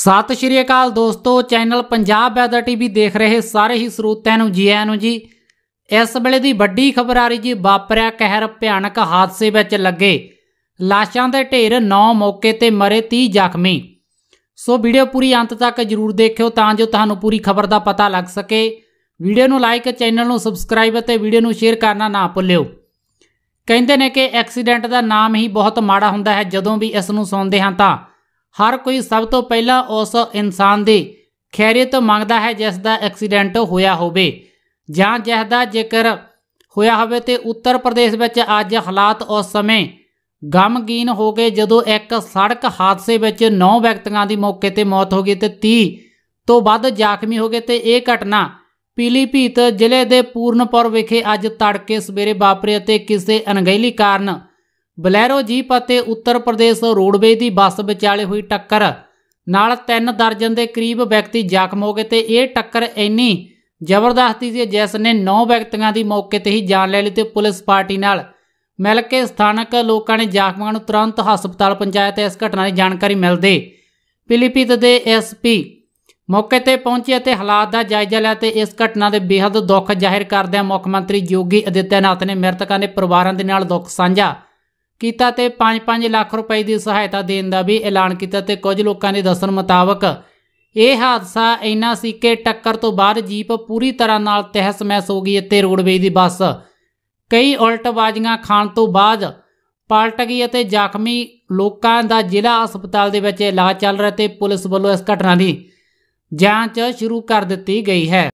ਸਤਿ ਸ਼੍ਰੀ ਅਕਾਲ ਦੋਸਤੋ channel Punjab weather TV ਦੇਖ ਰਹੇ ਸਾਰੇ ਹੀ ਸਰੋਤਿਆਂ ਨੂੰ ਜੀ ਆਇਆਂ ਨੂੰ ਜੀ ਇਸ ਵੇਲੇ ਦੀ ਵੱਡੀ ਖਬਰ ਆ ਰਹੀ ਜੀ ਵਾਪਰਿਆ ਕਹਿਰ ਭਿਆਨਕ ਹਾਦਸੇ ਵਿੱਚ ਲੱਗੇ ਲਾਸ਼ਾਂ ਦੇ ਢੇਰ 9 ਮੌਕੇ ਤੇ ਮਰੇ 30 ਜ਼ਖਮੀ ਸੋ ਵੀਡੀਓ ਪੂਰੀ ਅੰਤ ਤੱਕ ਜਰੂਰ ਦੇਖਿਓ ਤਾਂ ਜੋ ਤੁਹਾਨੂੰ ਪੂਰੀ ਖਬਰ ਦਾ ਪਤਾ ਲੱਗ ਸਕੇ ਵੀਡੀਓ ਨੂੰ ਲਾਈਕ ਚੈਨਲ ਨੂੰ ਸਬਸਕ੍ਰਾਈਬ ਅਤੇ ਵੀਡੀਓ ਨੂੰ ਸ਼ੇਅਰ ਕਰਨਾ ਨਾ ਭੁੱਲਿਓ ਕਹਿੰਦੇ ਨੇ ਕਿ ਐਕਸੀਡੈਂਟ ਦਾ ਨਾਮ ਹੀ ਬਹੁਤ ਮਾੜਾ ਹੁੰਦਾ ਹੈ ਜਦੋਂ ਵੀ ਇਸ ਨੂੰ ਸੁਣਦੇ ਹਾਂ ਤਾਂ ਹਰ ਕੋਈ ਸਭ ਤੋਂ ਪਹਿਲਾਂ ਉਸ ਇਨਸਾਨ ਦੀ ਖੈਰੀਅਤ ਮੰਗਦਾ ਹੈ ਜਿਸ ਦਾ ਐਕਸੀਡੈਂਟ ਹੋਇਆ ਹੋਵੇ ਜਾਂ ਜਿਸ ਦਾ ਜ਼ਿਕਰ ਹੋਇਆ ਹੋਵੇ ਤੇ ਉੱਤਰ ਪ੍ਰਦੇਸ਼ ਵਿੱਚ ਅੱਜ ਹਾਲਾਤ ਉਸ ਸਮੇਂ ਗਮਗੀਨ ਹੋ ਗਏ ਜਦੋਂ ਇੱਕ ਸੜਕ ਹਾਦਸੇ ਵਿੱਚ 9 ਵਿਅਕਤੀਆਂ ਦੀ ਮੌਕੇ ਤੇ ਮੌਤ ਹੋ ਗਈ ਤੇ 30 ਤੋਂ ਵੱਧ ਜ਼ਖਮੀ ਹੋ ਗਏ ਤੇ ਇਹ ਘਟਨਾ ਪੀਲੀਭੀਤ ਜ਼ਿਲ੍ਹੇ ਦੇ ਪੂਰਨਪੁਰ ਵਿਖੇ ਅੱਜ ਤੜਕੇ ਸਵੇਰੇ ਵਾਪਰੀ ਅਤੇ ਕਿਸੇ ਅਣਗਹਿਲੀ ਕਾਰਨ ਬਲੈਰੋ ਜੀਪ ਅਤੇ ਉੱਤਰ ਪ੍ਰਦੇਸ਼ ਰੋਡਵੇ ਦੀ ਬੱਸ ਵਿਚਾਲੇ ਹੋਈ ਟੱਕਰ ਨਾਲ ਤਿੰਨ ਦਰਜਨ ਦੇ ਕਰੀਬ ਵਿਅਕਤੀ ਜ਼ਖਮ ਹੋ ਗਏ ਤੇ ਇਹ ਟੱਕਰ ਇੰਨੀ ਜ਼ਬਰਦਸਤੀ ਸੀ ਜਿਸ ਨੇ 9 ਵਿਅਕਤੀਆਂ ਦੀ ਮੌਕੇ ਤੇ ਹੀ ਜਾਨ ਲੈ ਲਈ ਤੇ ਪੁਲਿਸ ਪਾਰਟੀ ਨਾਲ ਮਿਲ ਕੇ ਸਥਾਨਕ ਲੋਕਾਂ ਨੇ ਜ਼ਖਮਾਂ ਨੂੰ ਤੁਰੰਤ ਹਸਪਤਾਲ ਪਹੁੰਚਾਇਆ ਤੇ ਇਸ ਘਟਨਾ ਦੀ ਜਾਣਕਾਰੀ ਮਿਲਦੇ ਪਿਲੀਪੀਤ ਦੇ ਐਸਪੀ ਮੌਕੇ ਤੇ ਪਹੁੰਚੇ ਅਤੇ ਹਾਲਾਤ ਦਾ ਜਾਇਜ਼ਾ ਲਿਆ ਤੇ ਇਸ ਘਟਨਾ ਦੇ ਬੇहद ਦੁੱਖ ਜ਼ਾਹਿਰ ਕਰਦਿਆਂ ਮੁੱਖ ਮੰਤਰੀ ਯੋਗੀ ਅਦਿੱਤਿਆਨਾਥ ਨੇ ਮ੍ਰਿਤਕਾਂ ਦੇ ਪਰਿਵਾਰਾਂ ਦੇ ਨਾਲ ਦੁੱਖ ਸਾਂਝਾ ਕੀਤਾ ਤੇ 5-5 ਲੱਖ ਰੁਪਏ ਦੀ ਸਹਾਇਤਾ ਦੇਣ ਦਾ ਵੀ ਐਲਾਨ ਕੀਤਾ ਤੇ ਕੁਝ ਲੋਕਾਂ ਦੇ ਦੱਸਣ ਮੁਤਾਬਕ ਇਹ ਹਾਦਸਾ ਇੰਨਾ ਸੀ ਕਿ ਟੱਕਰ ਤੋਂ ਬਾਅਦ ਜੀਪ ਪੂਰੀ ਤਰ੍ਹਾਂ ਨਾਲ ਤਹਿਸ ਮਹਿਸ ਹੋ ਗਈ ਤੇ ਰੋਡਵੇਜ ਦੀ ਬੱਸ ਕਈ ਬਾਜੀਆਂ ਖਾਣ ਤੋਂ ਬਾਅਦ ਪਲਟ ਗਈ ਅਤੇ ਜ਼ਖਮੀ ਲੋਕਾਂ ਦਾ ਜ਼ਿਲ੍ਹਾ ਹਸਪਤਾਲ ਦੇ ਵਿੱਚ ਇਲਾਜ ਚੱਲ ਰਿਹਾ ਤੇ ਪੁਲਿਸ ਵੱਲੋਂ ਇਸ ਘਟਨਾ ਦੀ ਜਾਂਚ ਸ਼ੁਰੂ ਕਰ ਦਿੱਤੀ ਗਈ ਹੈ